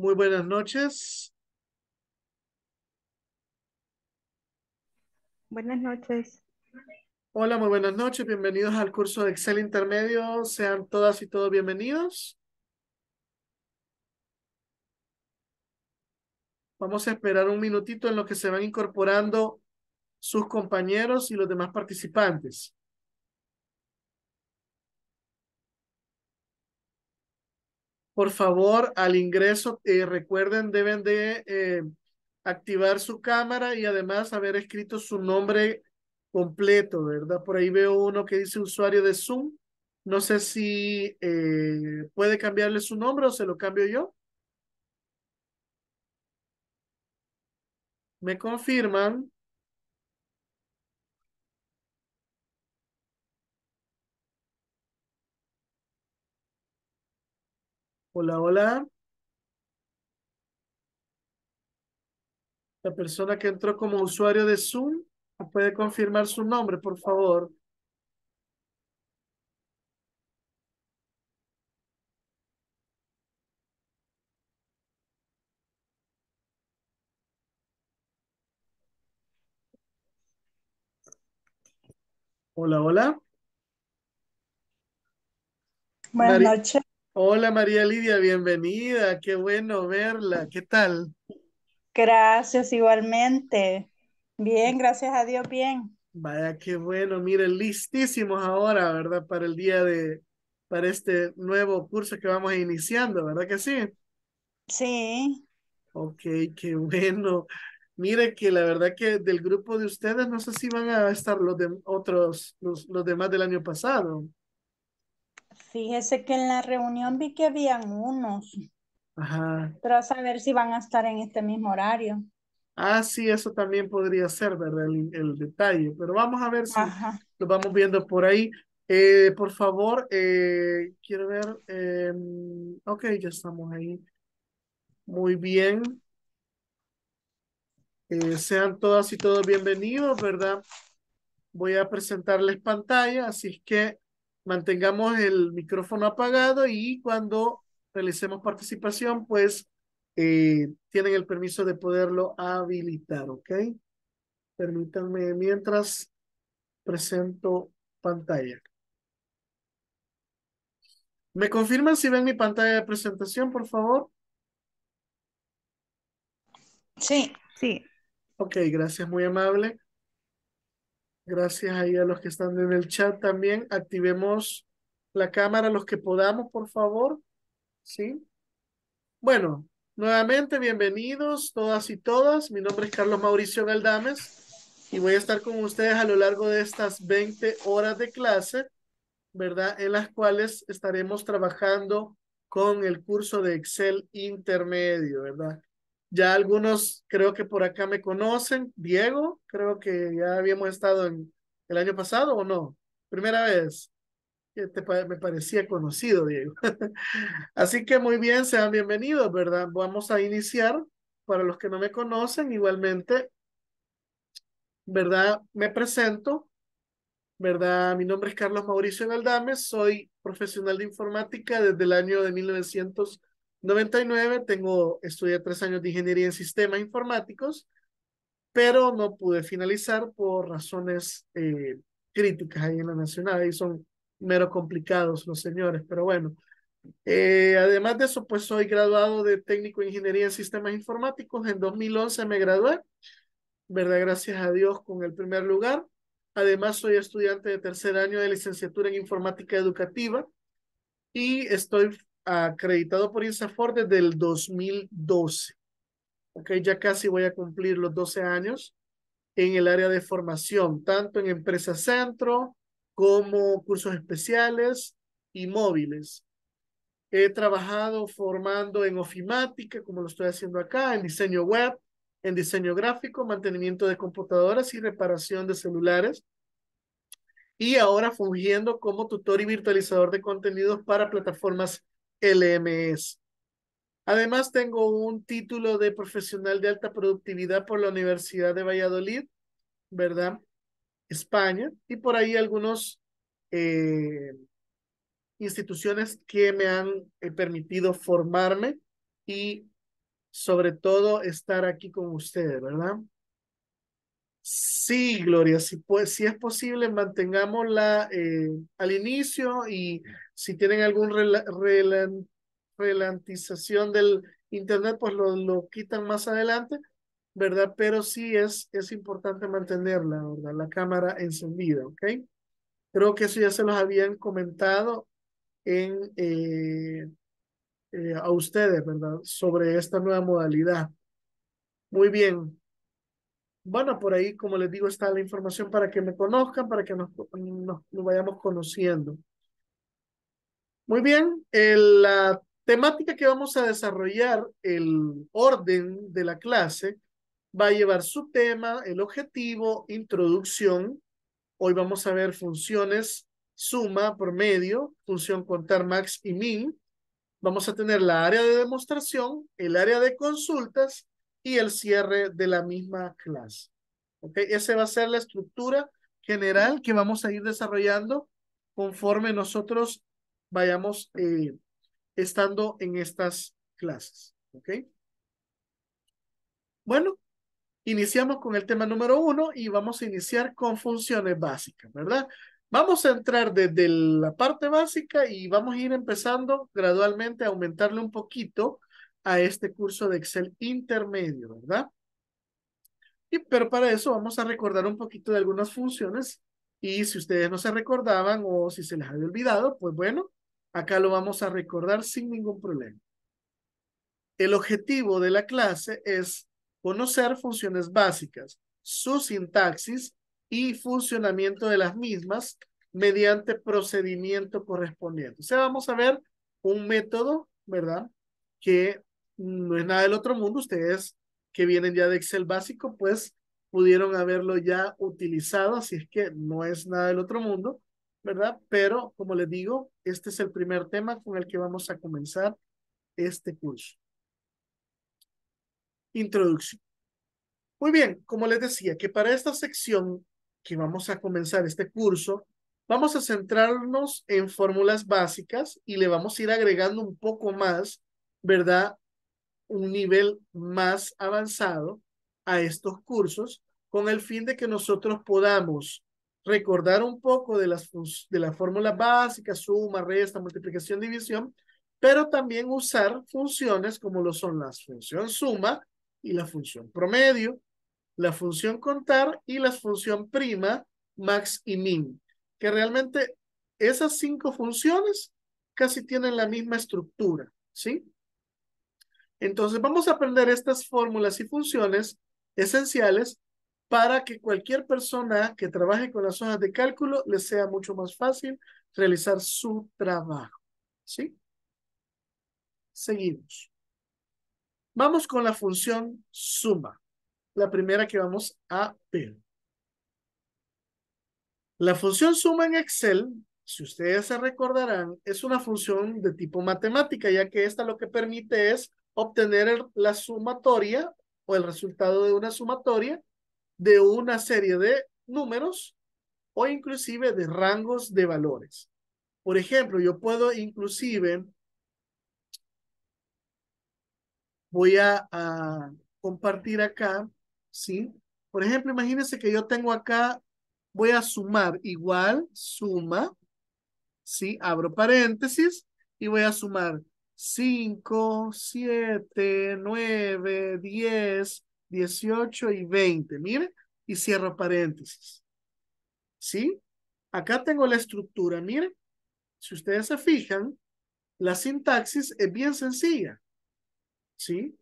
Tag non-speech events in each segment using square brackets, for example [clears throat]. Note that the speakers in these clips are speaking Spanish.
Muy buenas noches. Buenas noches. Hola, muy buenas noches. Bienvenidos al curso de Excel Intermedio. Sean todas y todos bienvenidos. Vamos a esperar un minutito en lo que se van incorporando sus compañeros y los demás participantes. Por favor, al ingreso, eh, recuerden, deben de eh, activar su cámara y además haber escrito su nombre completo, ¿verdad? Por ahí veo uno que dice usuario de Zoom. No sé si eh, puede cambiarle su nombre o se lo cambio yo. Me confirman. Hola, hola. La persona que entró como usuario de Zoom, ¿puede confirmar su nombre, por favor? Hola, hola. Buenas noches. Hola María Lidia, bienvenida. Qué bueno verla. ¿Qué tal? Gracias igualmente. Bien, mm. gracias a Dios, bien. Vaya, qué bueno. Miren, listísimos ahora, ¿verdad? Para el día de, para este nuevo curso que vamos iniciando, ¿verdad que sí? Sí. Ok, qué bueno. Mire que la verdad que del grupo de ustedes, no sé si van a estar los de otros, los, los demás del año pasado. Fíjese que en la reunión vi que habían unos. Ajá. Pero a saber si van a estar en este mismo horario. Ah, sí, eso también podría ser, ¿verdad? El, el detalle. Pero vamos a ver si lo vamos viendo por ahí. Eh, por favor, eh, quiero ver. Eh, ok, ya estamos ahí. Muy bien. Eh, sean todas y todos bienvenidos, ¿verdad? Voy a presentarles pantalla, así es que mantengamos el micrófono apagado y cuando realicemos participación, pues eh, tienen el permiso de poderlo habilitar, ¿ok? Permítanme mientras presento pantalla. ¿Me confirman si ven mi pantalla de presentación, por favor? Sí. Sí. Ok, gracias, muy amable. Gracias ahí a los que están en el chat también. Activemos la cámara los que podamos, por favor. ¿Sí? Bueno, nuevamente bienvenidos todas y todas. Mi nombre es Carlos Mauricio Galdames y voy a estar con ustedes a lo largo de estas 20 horas de clase, ¿verdad? En las cuales estaremos trabajando con el curso de Excel intermedio, ¿verdad? Ya algunos creo que por acá me conocen. Diego, creo que ya habíamos estado en, el año pasado o no. Primera vez me parecía conocido, Diego. [laughs] Así que muy bien, sean bienvenidos, ¿verdad? Vamos a iniciar. Para los que no me conocen, igualmente, ¿verdad? Me presento, ¿verdad? Mi nombre es Carlos Mauricio Galdames, soy profesional de informática desde el año de 1900. 99, tengo, estudié tres años de ingeniería en sistemas informáticos, pero no pude finalizar por razones eh, críticas ahí en la Nacional, y son mero complicados los señores, pero bueno. Eh, además de eso, pues soy graduado de técnico en ingeniería en sistemas informáticos. En 2011 me gradué, ¿verdad? Gracias a Dios con el primer lugar. Además, soy estudiante de tercer año de licenciatura en informática educativa y estoy acreditado por INSAFOR desde el 2012. Ok, ya casi voy a cumplir los 12 años en el área de formación, tanto en empresa centro como cursos especiales y móviles. He trabajado formando en ofimática, como lo estoy haciendo acá, en diseño web, en diseño gráfico, mantenimiento de computadoras y reparación de celulares. Y ahora fungiendo como tutor y virtualizador de contenidos para plataformas LMS. Además, tengo un título de profesional de alta productividad por la Universidad de Valladolid, ¿verdad? España, y por ahí algunos eh, instituciones que me han eh, permitido formarme y sobre todo estar aquí con ustedes, ¿verdad? Sí, Gloria, si, es posible, mantengámosla eh, al inicio y si tienen alguna relantización del Internet, pues lo, quitan más adelante, ¿verdad? Pero sí es, es importante mantenerla, ¿verdad? La cámara encendida, ¿ok? Creo que eso ya se los habían comentado en, eh, eh, a ustedes, ¿verdad? Sobre esta nueva modalidad. Muy bien. Bueno, por ahí, como les digo, está la información para que me conozcan, para que nos, nos vayamos conociendo. Muy bien, la temática que vamos a desarrollar, el orden de la clase, va a llevar su tema, el objetivo, introducción. Hoy vamos a ver funciones suma, promedio, función contar max y min. Vamos a tener la área de demostración, el área de consultas y el cierre de la misma clase. Esa va a ser la estructura general que vamos a ir desarrollando conforme nosotros vayamos eh, estando en estas clases. ¿Ok? Bueno, iniciamos con el tema número uno y vamos a iniciar con funciones básicas, ¿verdad? Vamos a entrar desde la parte básica y vamos a ir empezando gradualmente a aumentarle un poquito a este curso de Excel intermedio, ¿verdad? Y, pero para eso vamos a recordar un poquito de algunas funciones y si ustedes no se recordaban o si se les había olvidado, pues bueno, Acá lo vamos a recordar sin ningún problema. El objetivo de la clase es conocer funciones básicas, su sintaxis y funcionamiento de las mismas mediante procedimiento correspondiente. O sea, vamos a ver un método, ¿verdad? Que no es nada del otro mundo. Ustedes que vienen ya de Excel básico, pues pudieron haberlo ya utilizado, así es que no es nada del otro mundo. ¿verdad? Pero, como les digo, este es el primer tema con el que vamos a comenzar este curso. Introducción. Muy bien, como les decía, que para esta sección que vamos a comenzar este curso, vamos a centrarnos en fórmulas básicas y le vamos a ir agregando un poco más, ¿verdad? Un nivel más avanzado a estos cursos con el fin de que nosotros podamos recordar un poco de las, de la fórmulas básicas, suma, resta, multiplicación, división, pero también usar funciones como lo son las función suma y la función promedio, la función contar y la función prima, max y min, que realmente esas cinco funciones casi tienen la misma estructura, ¿sí? Entonces vamos a aprender estas fórmulas y funciones esenciales para que cualquier persona que trabaje con las hojas de cálculo le sea mucho más fácil realizar su trabajo. ¿Sí? Seguimos. Vamos con la función suma, la primera que vamos a ver. La función suma en Excel, si ustedes se recordarán, es una función de tipo matemática, ya que esta lo que permite es obtener la sumatoria o el resultado de una sumatoria de una serie de números o inclusive de rangos de valores. Por ejemplo, yo puedo inclusive, voy a, compartir acá, ¿sí? Por ejemplo, imagínense que yo tengo acá, voy a sumar igual, suma, ¿sí? Abro paréntesis y voy a sumar 5, 7, 9, 10, 18 y 20. Mire, y cierro paréntesis. ¿Sí? Acá tengo la estructura, mire. Si ustedes se fijan, la sintaxis es bien sencilla. ¿Sí?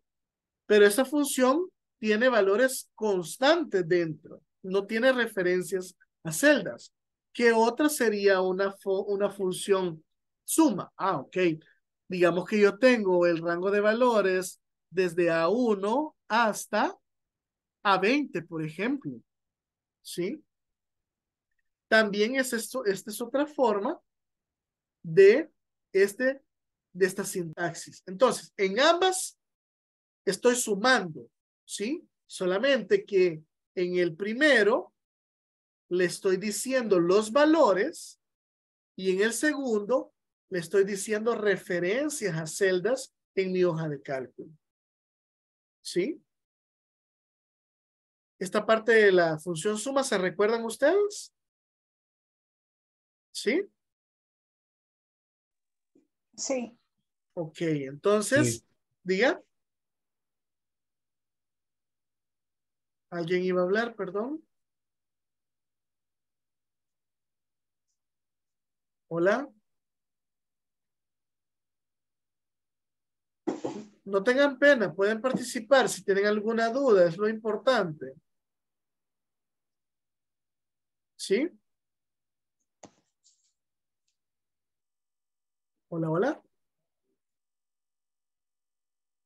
Pero esa función tiene valores constantes dentro. No tiene referencias a celdas. ¿Qué otra sería una, una función suma? Ah, ok. Digamos que yo tengo el rango de valores desde A1 hasta a 20, por ejemplo. ¿Sí? También es esto, esta es otra forma de, este, de esta sintaxis. Entonces, en ambas estoy sumando, ¿sí? Solamente que en el primero le estoy diciendo los valores y en el segundo le estoy diciendo referencias a celdas en mi hoja de cálculo. ¿Sí? Esta parte de la función suma, ¿se recuerdan ustedes? ¿Sí? Sí. Ok, entonces, diga. ¿Alguien iba a hablar, perdón? Hola. no tengan pena, pueden participar si tienen alguna duda, es lo importante. ¿Sí? Hola, hola.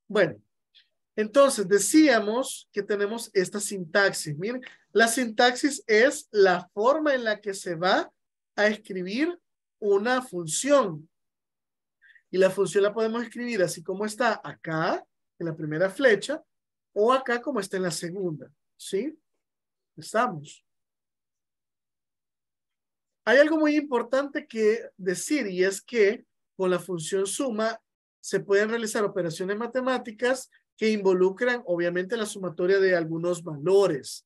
Bueno, entonces decíamos que tenemos esta sintaxis. Miren, la sintaxis es la forma en la que se va a escribir una función. Y la función la podemos escribir así como está acá, en la primera flecha, o acá como está en la segunda. ¿Sí? Estamos. Hay algo muy importante que decir y es que con la función suma se pueden realizar operaciones matemáticas que involucran obviamente la sumatoria de algunos valores.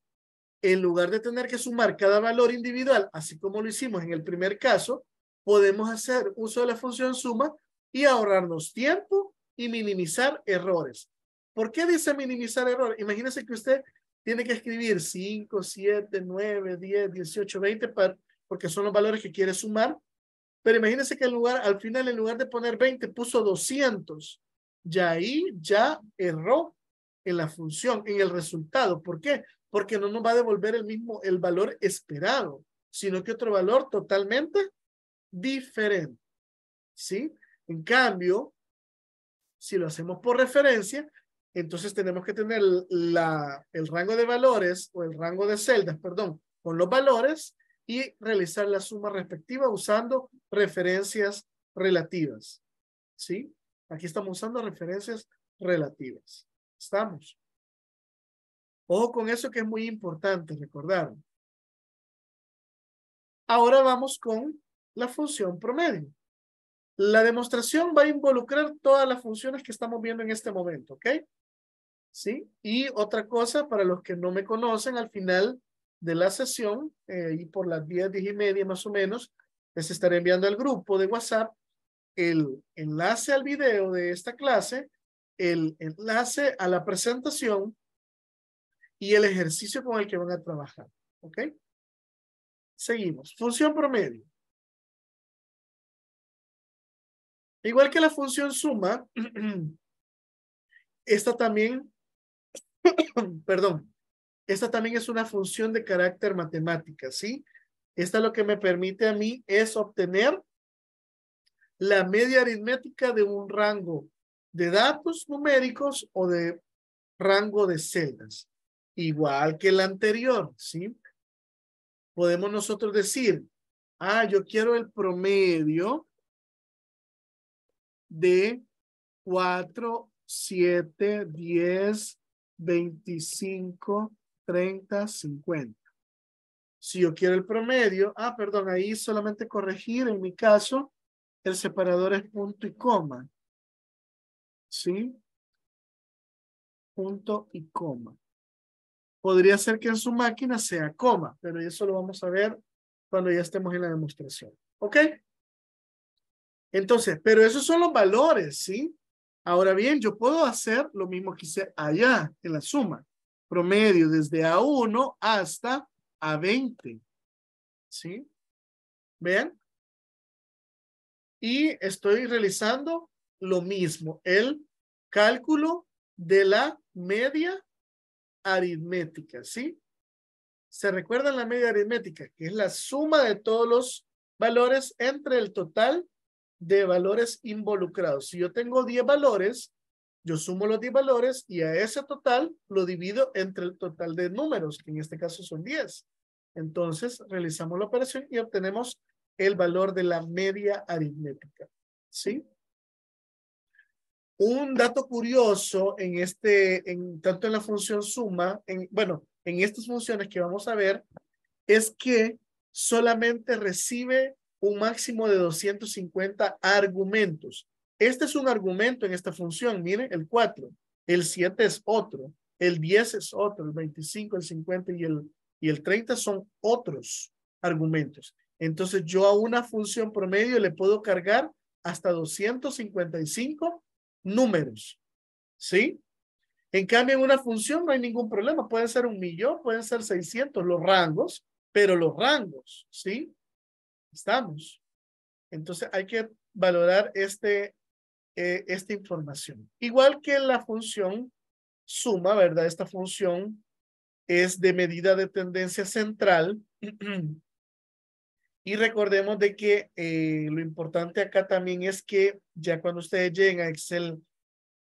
En lugar de tener que sumar cada valor individual, así como lo hicimos en el primer caso, podemos hacer uso de la función suma y ahorrarnos tiempo y minimizar errores. ¿Por qué dice minimizar errores? Imagínese que usted tiene que escribir 5, 7, 9, 10, 18, 20, para, porque son los valores que quiere sumar. Pero imagínense que el lugar, al final, en lugar de poner 20, puso 200. Ya ahí ya erró en la función, en el resultado. ¿Por qué? Porque no nos va a devolver el mismo, el valor esperado, sino que otro valor totalmente diferente. ¿Sí? En cambio, si lo hacemos por referencia, entonces tenemos que tener el rango de valores o el rango de celdas, perdón, con los valores y realizar la suma respectiva usando referencias relativas. ¿Sí? Aquí estamos usando referencias relativas. ¿Estamos? Ojo con eso que es muy importante recordar. Ahora vamos con la función promedio. La demostración va a involucrar todas las funciones que estamos viendo en este momento, ¿ok? ¿Sí? Y otra cosa, para los que no me conocen, al final de la sesión, eh, y por las 10, 10 y media más o menos, les estaré enviando al grupo de WhatsApp el enlace al video de esta clase, el enlace a la presentación y el ejercicio con el que van a trabajar, ¿ok? Seguimos. Función promedio. Igual que la función suma, [clears throat] esta también, [clears throat] perdón, esta también es una función de carácter matemática, ¿sí? Esta lo que me permite a mí es obtener la media aritmética de un rango de datos numéricos o de rango de celdas, igual que la anterior, ¿sí? Podemos nosotros decir, ah, yo quiero el promedio de 4, 7, 10, 25, 30, 50. Si yo quiero el promedio, ah, perdón, ahí solamente corregir, en mi caso, el separador es punto y coma. ¿Sí? Punto y coma. Podría ser que en su máquina sea coma, pero eso lo vamos a ver cuando ya estemos en la demostración. ¿Ok? Entonces, pero esos son los valores, ¿sí? Ahora bien, yo puedo hacer lo mismo que hice allá en la suma. Promedio desde A1 hasta A20. ¿Sí? ¿Vean? Y estoy realizando lo mismo, el cálculo de la media aritmética, ¿sí? ¿Se recuerdan la media aritmética? Que es la suma de todos los valores entre el total de valores involucrados. Si yo tengo 10 valores, yo sumo los 10 valores y a ese total lo divido entre el total de números, que en este caso son 10. Entonces, realizamos la operación y obtenemos el valor de la media aritmética. ¿Sí? Un dato curioso en este, en, tanto en la función suma, en, bueno, en estas funciones que vamos a ver, es que solamente recibe un máximo de 250 argumentos. Este es un argumento en esta función, miren, el 4, el 7 es otro, el 10 es otro, el 25, el 50 y el, y el 30 son otros argumentos. Entonces yo a una función promedio le puedo cargar hasta 255 números, ¿sí? En cambio, en una función no hay ningún problema. Pueden ser un millón, pueden ser 600 los rangos, pero los rangos, ¿sí? estamos. Entonces hay que valorar este, eh, esta información. Igual que la función suma, ¿verdad? Esta función es de medida de tendencia central. [clears throat] y recordemos de que eh, lo importante acá también es que ya cuando ustedes lleguen a Excel,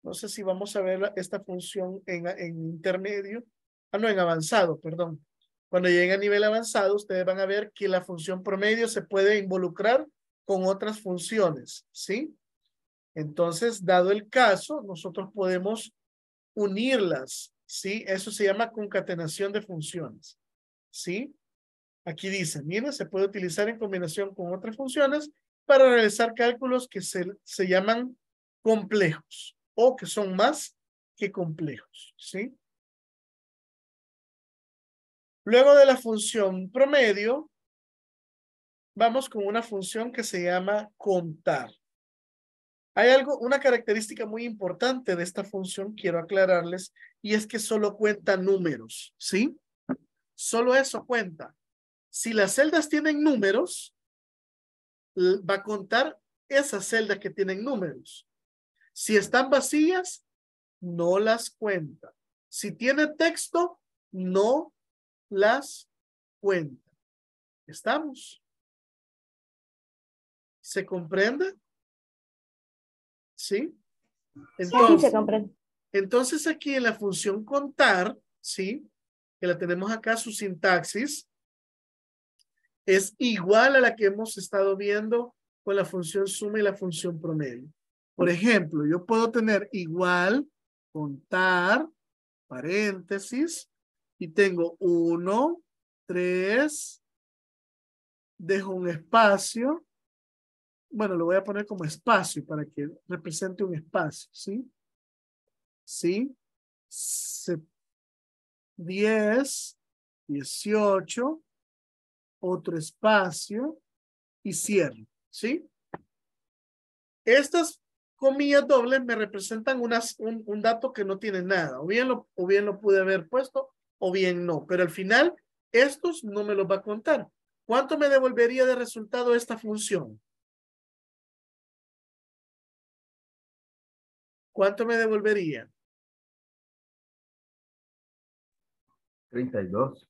no sé si vamos a ver esta función en, en intermedio, ah, no, en avanzado, perdón. Cuando lleguen a nivel avanzado, ustedes van a ver que la función promedio se puede involucrar con otras funciones, ¿sí? Entonces, dado el caso, nosotros podemos unirlas, ¿sí? Eso se llama concatenación de funciones, ¿sí? Aquí dice, mira, se puede utilizar en combinación con otras funciones para realizar cálculos que se llaman complejos o que son más que complejos, ¿sí? Luego de la función promedio, vamos con una función que se llama contar. Hay algo, una característica muy importante de esta función, quiero aclararles, y es que solo cuenta números, ¿sí? Solo eso cuenta. Si las celdas tienen números, va a contar esas celdas que tienen números. Si están vacías, no las cuenta. Si tiene texto, no las cuentas. ¿Estamos? ¿Se comprende? ¿Sí? Entonces, se comprende. Entonces aquí en la función contar, ¿sí? Que la tenemos acá, su sintaxis, es igual a la que hemos estado viendo con la función suma y la función promedio. Por ejemplo, yo puedo tener igual, contar, paréntesis, y tengo uno tres dejo un espacio. Bueno, lo voy a poner como espacio para que represente un espacio, ¿sí? ¿Sí? diez dieciocho otro espacio y cierro, ¿sí? Estas comillas dobles me representan unas, un, un, dato que no tiene nada, o bien, lo, o bien lo pude haber puesto o bien no. Pero al final, estos no me los va a contar. ¿Cuánto me devolvería de resultado esta función? ¿Cuánto me devolvería? 32.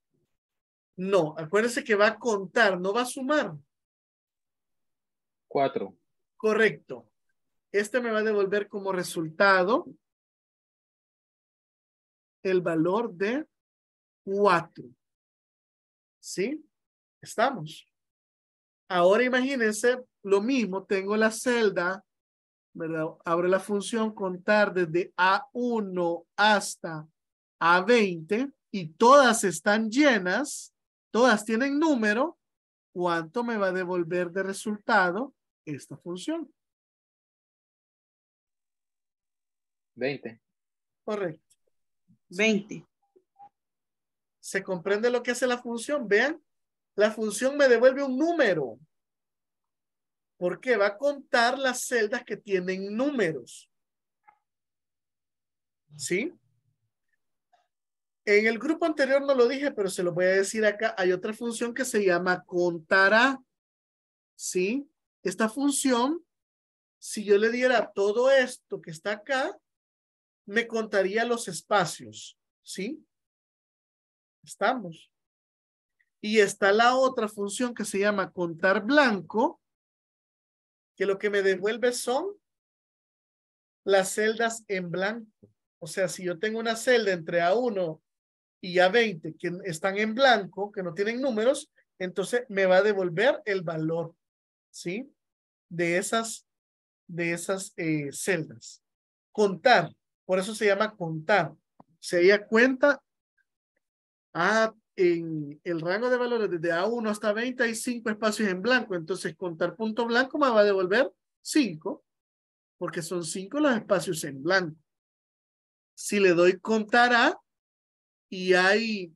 No, Acuérdense que va a contar, no va a sumar. 4. Correcto. Este me va a devolver como resultado el valor de 4. ¿Sí? Estamos. Ahora imagínense, lo mismo, tengo la celda, ¿verdad? Abro la función contar desde A1 hasta A20 y todas están llenas, todas tienen número, ¿cuánto me va a devolver de resultado esta función? 20. Correcto. 20. ¿Se comprende lo que hace la función? Vean, la función me devuelve un número. Porque va a contar las celdas que tienen números. ¿Sí? En el grupo anterior no lo dije, pero se lo voy a decir acá. Hay otra función que se llama contará. ¿Sí? Esta función, si yo le diera todo esto que está acá, me contaría los espacios. ¿Sí? Estamos. Y está la otra función que se llama contar blanco, que lo que me devuelve son las celdas en blanco. O sea, si yo tengo una celda entre A1 y A20 que están en blanco, que no tienen números, entonces me va a devolver el valor, ¿sí? De esas, de esas eh, celdas. Contar, por eso se llama contar. Se ella cuenta Ah, en el rango de valores desde A1 hasta 20 hay cinco espacios en blanco. Entonces, contar punto blanco me va a devolver 5, porque son cinco los espacios en blanco. Si le doy contar A y hay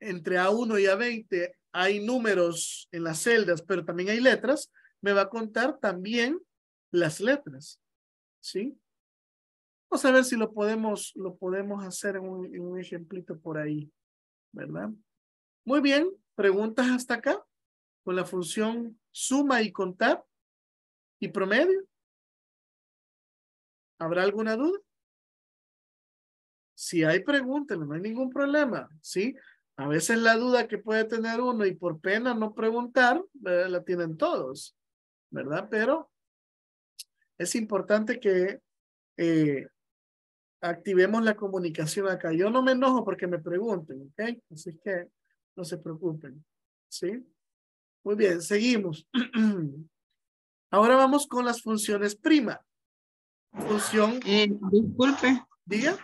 entre A1 y A20 hay números en las celdas, pero también hay letras, me va a contar también las letras. ¿Sí? Vamos a ver si lo podemos, lo podemos hacer en un, ejemplito por ahí, ¿verdad? Muy bien, preguntas hasta acá con la función suma y contar y promedio. ¿Habrá alguna duda? Si hay, preguntas no hay ningún problema, ¿sí? A veces la duda que puede tener uno y por pena no preguntar, la tienen todos, ¿verdad? Pero es importante que eh, activemos la comunicación acá. Yo no me enojo porque me pregunten, ¿ok? Así que no se preocupen, ¿sí? Muy bien, seguimos. [clears throat] Ahora vamos con las funciones prima. Función. Eh, disculpe. Diga.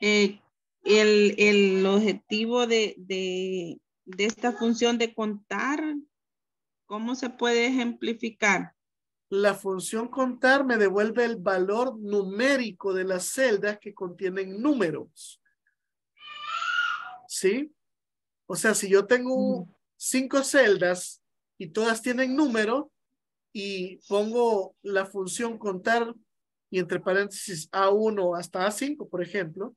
Eh, el, objetivo de, de esta función de contar, ¿cómo se puede ejemplificar? la función contar me devuelve el valor numérico de las celdas que contienen números. ¿Sí? O sea, si yo tengo mm. cinco celdas y todas tienen número y pongo la función contar y entre paréntesis A1 hasta A5, por ejemplo,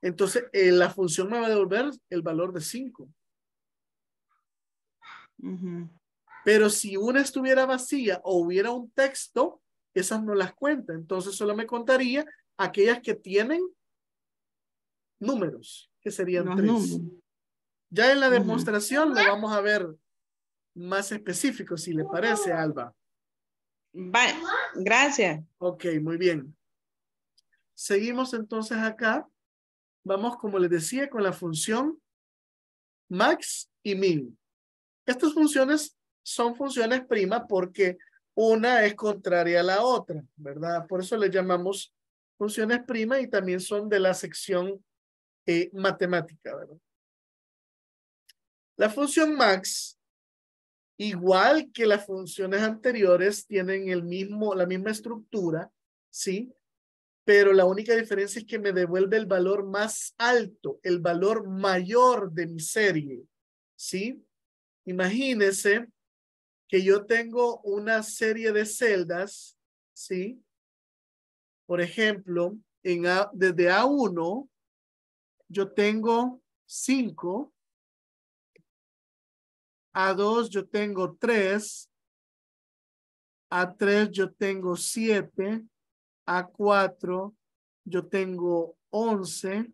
entonces eh, la función me va a devolver el valor de cinco. Pero si una estuviera vacía o hubiera un texto, esas no las cuenta. Entonces solo me contaría aquellas que tienen números, que serían tres. Ya en la demostración lo vamos a ver más específico, si le parece, Alba. gracias. Ok, muy bien. Seguimos entonces acá. Vamos, como les decía, con la función max y min. Estas funciones son funciones primas porque una es contraria a la otra, ¿verdad? Por eso le llamamos funciones primas y también son de la sección eh, matemática, ¿verdad? La función max, igual que las funciones anteriores, tienen el mismo, la misma estructura, ¿sí? Pero la única diferencia es que me devuelve el valor más alto, el valor mayor de mi serie, ¿sí? Imagínense que yo tengo una serie de celdas, ¿sí? Por ejemplo, en A, desde A1 yo tengo 5, A2 yo tengo 3, A3 yo tengo 7, A4 yo tengo 11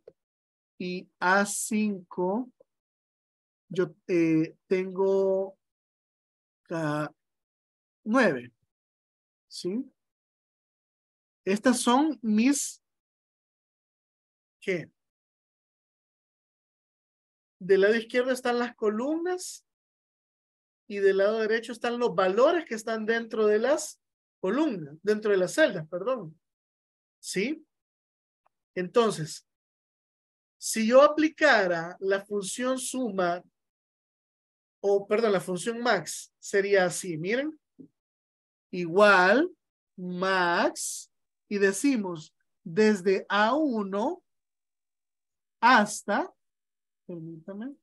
y A5 yo eh, tengo 9. ¿Sí? Estas son mis ¿qué? Del lado izquierdo están las columnas y del lado derecho están los valores que están dentro de las columnas, dentro de las celdas, perdón. ¿Sí? Entonces, si yo aplicara la función suma o perdón, la función max sería así, miren, igual max y decimos desde A1 hasta, permítame,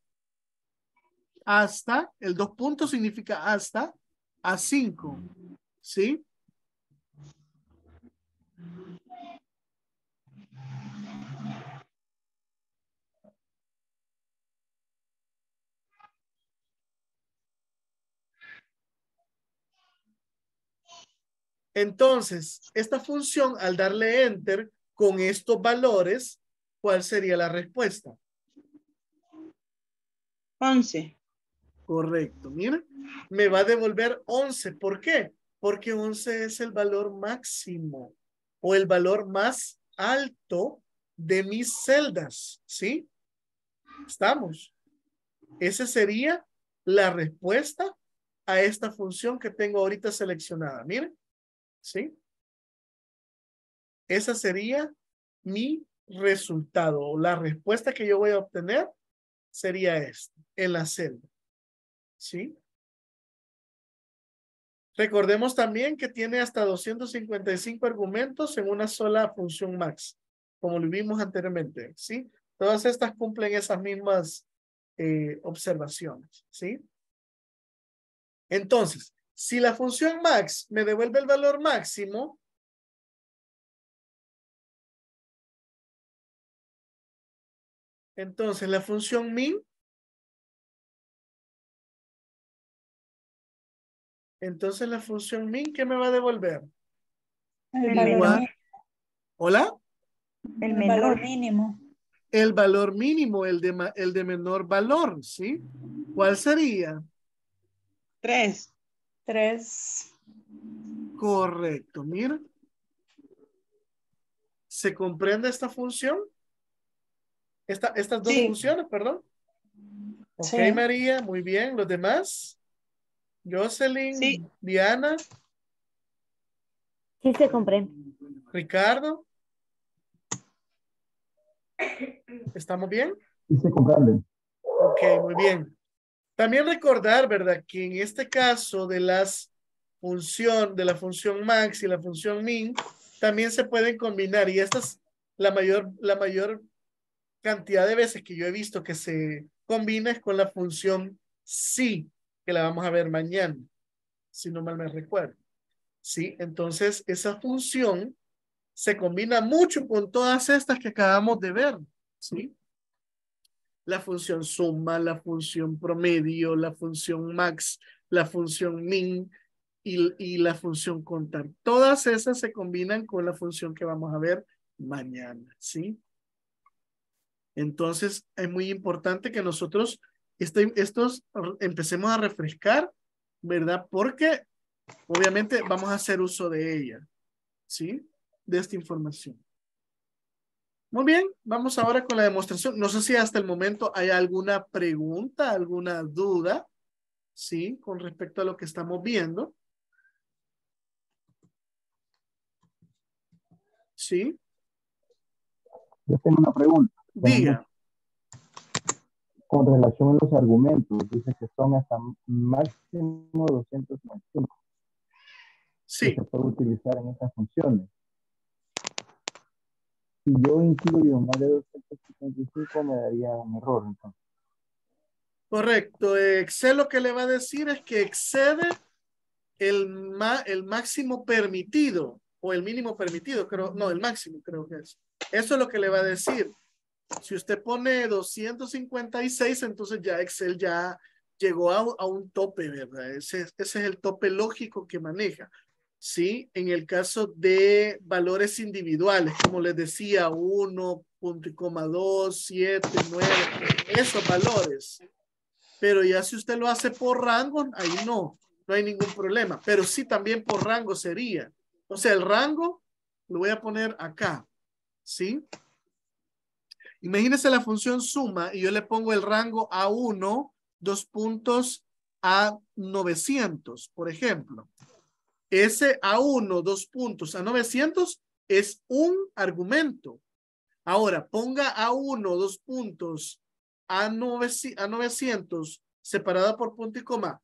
hasta, el dos puntos significa hasta A5, ¿sí? Entonces, esta función al darle enter con estos valores, ¿cuál sería la respuesta? 11. Correcto, mira, me va a devolver 11. ¿Por qué? Porque 11 es el valor máximo o el valor más alto de mis celdas, ¿sí? ¿Estamos? Esa sería la respuesta a esta función que tengo ahorita seleccionada. Miren. ¿Sí? Esa sería mi resultado. o La respuesta que yo voy a obtener sería esta, el la ¿Sí? Recordemos también que tiene hasta 255 argumentos en una sola función max, como lo vimos anteriormente, ¿sí? Todas estas cumplen esas mismas eh, observaciones, ¿sí? Entonces, si la función max me devuelve el valor máximo, entonces la función min, entonces la función min, ¿qué me va a devolver? El ¿Hola? El, menor. valor mínimo. El valor mínimo, el de, el de menor valor, ¿sí? ¿Cuál sería? Tres. Tres. Correcto, mira. ¿Se comprende esta función? estas dos funciones, perdón. Ok, María, muy bien. ¿Los demás? Jocelyn, Diana. Sí, se comprende. Ricardo. ¿Estamos bien? Sí, se comprende. Ok, muy bien. También recordar, ¿verdad? Que en este caso de las función, de la función max y la función min, también se pueden combinar. Y esta es la mayor, la mayor cantidad de veces que yo he visto que se combina es con la función si, que la vamos a ver mañana, si no mal me recuerdo. ¿Sí? Entonces, esa función se combina mucho con todas estas que acabamos de ver. ¿Sí? la función suma, la función promedio, la función max, la función min y, la función contar. Todas esas se combinan con la función que vamos a ver mañana, ¿sí? Entonces, es muy importante que nosotros este, estos empecemos a refrescar, ¿verdad? Porque obviamente vamos a hacer uso de ella, ¿sí? De esta información. Muy bien, vamos ahora con la demostración. No sé si hasta el momento hay alguna pregunta, alguna duda, ¿sí? Con respecto a lo que estamos viendo. ¿Sí? Yo tengo una pregunta. Diga. Con relación a los argumentos, dice que son hasta máximo 295. Sí. Que se puede utilizar en estas funciones si yo incluyo más de 255 me daría un error. Entonces. Correcto. Excel lo que le va a decir es que excede el, el máximo permitido o el mínimo permitido, creo, no, el máximo creo que es. Eso es lo que le va a decir. Si usted pone 256, entonces ya Excel ya llegó a, a un tope, ¿verdad? Ese, ese es el tope lógico que maneja. ¿sí? En el caso de valores individuales, como les decía, 1, 2, 7, 9, esos valores. Pero ya si usted lo hace por rango, ahí no, no hay ningún problema. Pero sí también por rango sería. O sea, el rango lo voy a poner acá, ¿sí? Imagínese la función suma y yo le pongo el rango A1, dos puntos a 900, por ejemplo. Ese A1, dos puntos, a 900 es un argumento. Ahora, ponga A1, dos puntos, a, 900 separada por punto y coma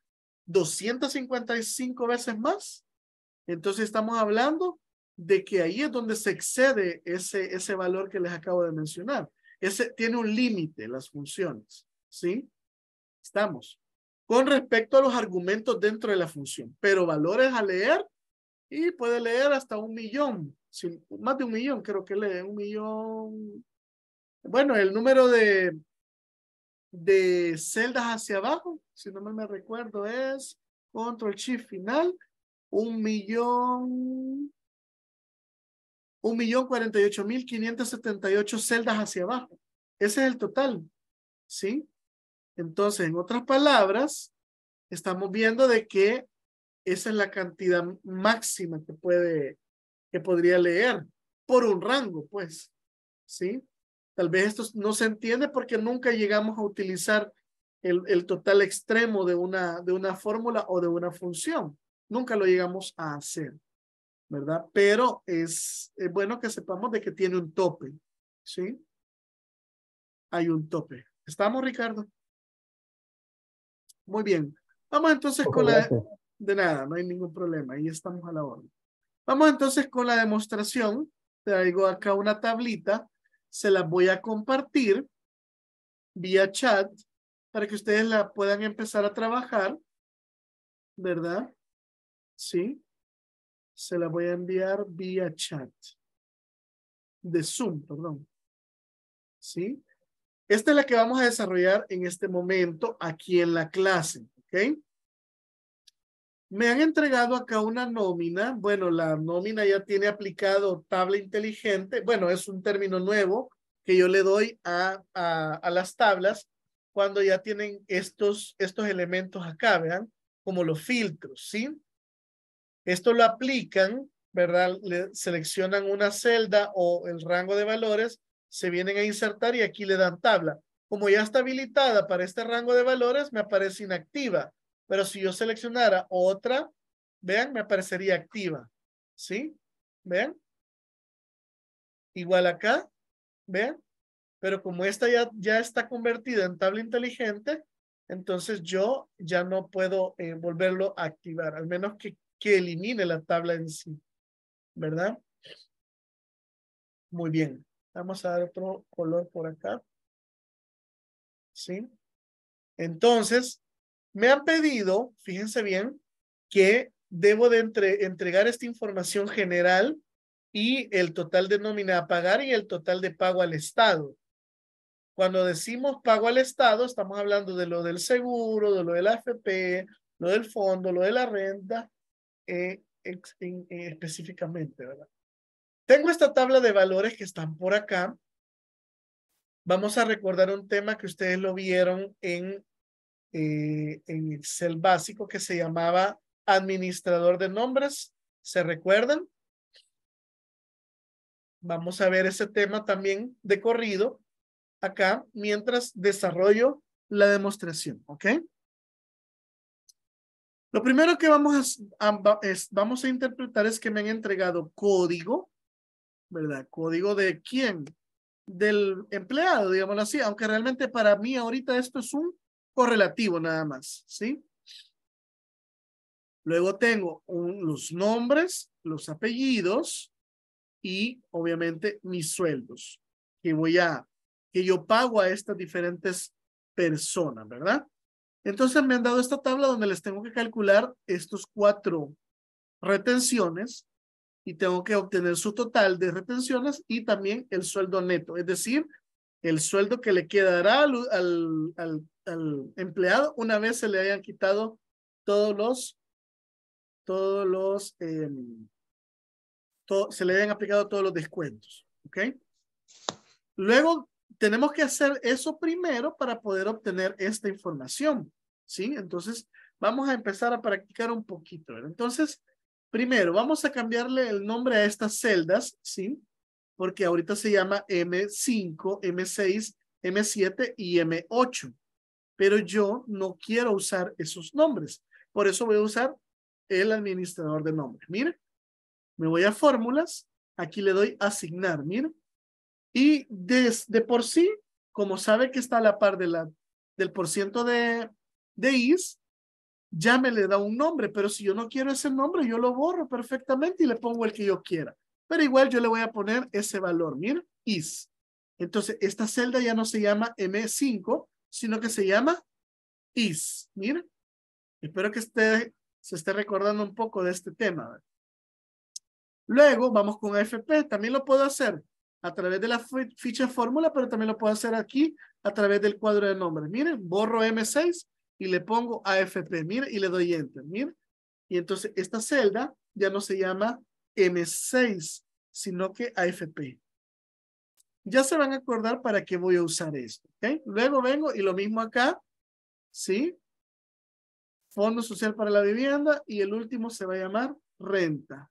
255 veces más. Entonces estamos hablando de que ahí es donde se excede ese, ese valor que les acabo de mencionar. Ese tiene un límite las funciones, ¿sí? Estamos con respecto a los argumentos dentro de la función, pero valores a leer y puede leer hasta un millón, más de un millón creo que lee, un millón. Bueno, el número de, de celdas hacia abajo, si no me recuerdo, es control shift final, un millón, un millón cuarenta y ocho mil quinientos setenta y ocho celdas hacia abajo. Ese es el total, ¿sí? Entonces, en otras palabras, estamos viendo de que esa es la cantidad máxima que puede, que podría leer por un rango, pues, ¿sí? Tal vez esto no se entiende porque nunca llegamos a utilizar el, total extremo de una, de una fórmula o de una función. Nunca lo llegamos a hacer, ¿verdad? Pero es, es bueno que sepamos de que tiene un tope, ¿sí? Hay un tope. ¿Estamos, Ricardo? Muy bien. Vamos entonces con la... De nada, no hay ningún problema. Ahí estamos a la orden. Vamos entonces con la demostración. Traigo acá una tablita. Se la voy a compartir vía chat para que ustedes la puedan empezar a trabajar. ¿Verdad? Sí. Se la voy a enviar vía chat. De Zoom, perdón. ¿Sí? Esta es la que vamos a desarrollar en este momento aquí en la clase, ¿ok? Me han entregado acá una nómina. Bueno, la nómina ya tiene aplicado tabla inteligente. Bueno, es un término nuevo que yo le doy a, a, las tablas cuando ya tienen estos, estos elementos acá, vean, como los filtros, ¿sí? Esto lo aplican, ¿verdad? seleccionan una celda o el rango de valores se vienen a insertar y aquí le dan tabla. Como ya está habilitada para este rango de valores, me aparece inactiva. Pero si yo seleccionara otra, vean, me aparecería activa. ¿Sí? ¿Vean? Igual acá, vean. Pero como esta ya, ya está convertida en tabla inteligente, entonces yo ya no puedo eh, volverlo a activar, al menos que, que elimine la tabla en sí. ¿Verdad? Muy bien. Vamos a dar otro color por acá. ¿Sí? Entonces, me han pedido, fíjense bien, que debo de entregar esta información general y el total de nómina a pagar y el total de pago al Estado. Cuando decimos pago al Estado, estamos hablando de lo del seguro, de lo del AFP, lo del fondo, lo de la renta, eh, eh, específicamente, ¿verdad? Tengo esta tabla de valores que están por acá. Vamos a recordar un tema que ustedes lo vieron en, eh, en Excel básico que se llamaba administrador de nombres. ¿Se recuerdan? Vamos a ver ese tema también de corrido acá mientras desarrollo la demostración, ¿ok? Lo primero que vamos vamos a interpretar es que me han entregado código ¿verdad? Código de quién? Del empleado, digámoslo así, aunque realmente para mí ahorita esto es un correlativo nada más, ¿sí? Luego tengo los nombres, los apellidos y obviamente mis sueldos que voy a, que yo pago a estas diferentes personas, ¿verdad? Entonces me han dado esta tabla donde les tengo que calcular estos cuatro retenciones y tengo que obtener su total de retenciones y también el sueldo neto, es decir, el sueldo que le quedará al, empleado una vez se le hayan quitado todos los, todos los, em, se le hayan aplicado todos los descuentos, ¿ok? Luego tenemos que hacer eso primero para poder obtener esta información, ¿sí? Entonces, vamos a empezar a practicar un poquito, Entonces, Primero, vamos a cambiarle el nombre a estas celdas, ¿sí? Porque ahorita se llama M5, M6, M7 y M8. Pero yo no quiero usar esos nombres. Por eso voy a usar el administrador de nombres. Mire, me voy a fórmulas. Aquí le doy asignar, mire. Y desde por sí, como sabe que está a la par del por ciento de, de is, ya me le da un nombre, pero si yo no quiero ese nombre, yo lo borro perfectamente y le pongo el que yo quiera. Pero igual yo le voy a poner ese valor, mira, is. Entonces, esta celda ya no se llama M5, sino que se llama is. Mira, espero que esté, se esté recordando un poco de este tema. Luego, vamos con Fp También lo puedo hacer a través de la ficha fórmula, pero también lo puedo hacer aquí a través del cuadro de nombres. Miren, borro M6 y le pongo AFP, mire, y le doy Enter, mire. Y entonces esta celda ya no se llama M6, sino que AFP. Ya se van a acordar para qué voy a usar esto, ¿ok? Luego vengo y lo mismo acá, ¿sí? Fondo Social para la Vivienda y el último se va a llamar renta.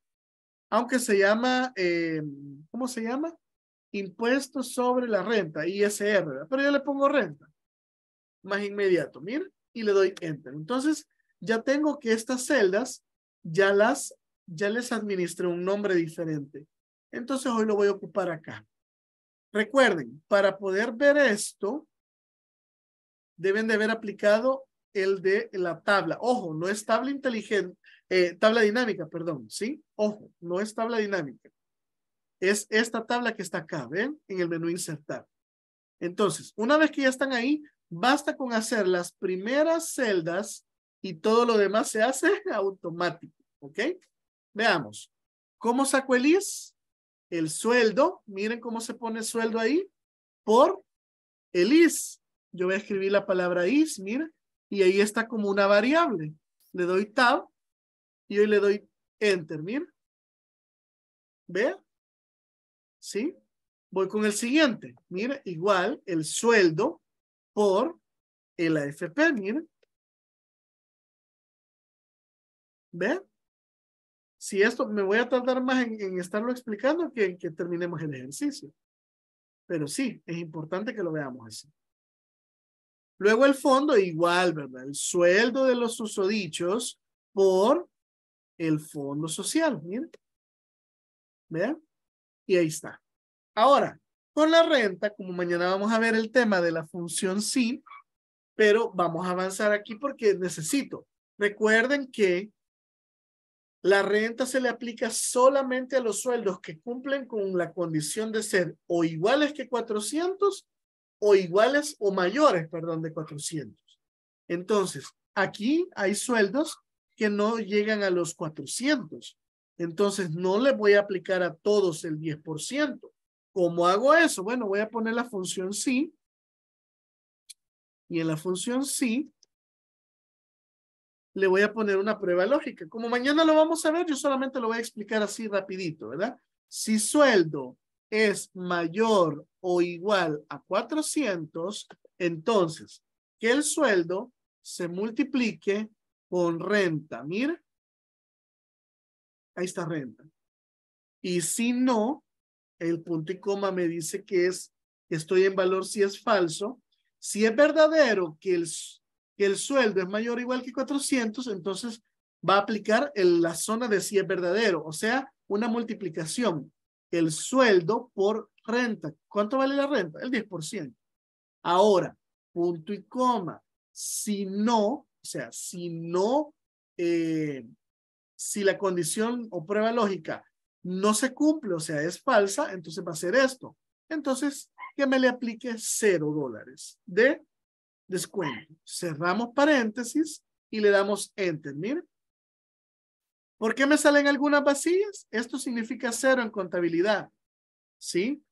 Aunque se llama, em, ¿cómo se llama? Impuestos sobre la renta, ISR, ¿verdad? pero yo le pongo renta. Más inmediato, mire y le doy Enter. Entonces, ya tengo que estas celdas ya las, ya les administre un nombre diferente. Entonces, hoy lo voy a ocupar acá. Recuerden, para poder ver esto, deben de haber aplicado el de la tabla. Ojo, no es tabla inteligente, eh, tabla dinámica, perdón, ¿sí? Ojo, no es tabla dinámica. Es esta tabla que está acá, ¿ven? En el menú insertar. Entonces, una vez que ya están ahí, Basta con hacer las primeras celdas y todo lo demás se hace [laughs] automático. ¿Ok? Veamos. ¿Cómo saco el IS? El sueldo. Miren cómo se pone sueldo ahí. Por el IS. Yo voy a escribir la palabra IS, miren. Y ahí está como una variable. Le doy tab. Y hoy le doy enter, miren. ¿Ve? ¿Sí? Voy con el siguiente. Mire, igual el sueldo por el AFP, miren. ¿Ven? Si esto, me voy a tardar más en, estarlo explicando que que terminemos el ejercicio. Pero sí, es importante que lo veamos así. Luego el fondo, igual, ¿verdad? El sueldo de los usodichos por el fondo social, miren. ¿Vean? Y ahí está. Ahora, con la renta, como mañana vamos a ver el tema de la función sí pero vamos a avanzar aquí porque necesito. Recuerden que la renta se le aplica solamente a los sueldos que cumplen con la condición de ser o iguales que 400 o iguales o mayores, perdón, de 400. Entonces, aquí hay sueldos que no llegan a los 400. Entonces, no le voy a aplicar a todos el 10%. ¿Cómo hago eso? Bueno, voy a poner la función sí. Y en la función sí, le voy a poner una prueba lógica. Como mañana lo vamos a ver, yo solamente lo voy a explicar así rapidito, ¿verdad? Si sueldo es mayor o igual a 400, entonces que el sueldo se multiplique con renta. Mira, ahí está renta. Y si no, el punto y coma me dice que es, estoy en valor si es falso. Si es verdadero que el, que el sueldo es mayor o igual que 400, entonces va a aplicar en la zona de si es verdadero, o sea, una multiplicación. El sueldo por renta. ¿Cuánto vale la renta? El 10%. Ahora, punto y coma. Si no, o sea, si no, eh, si la condición o prueba lógica no se cumple, o sea, es falsa, entonces va a ser esto. Entonces, que me le aplique cero dólares de descuento. Cerramos paréntesis y le damos enter. Miren. ¿Por qué me salen algunas vacías? Esto significa cero en contabilidad. ¿Sí?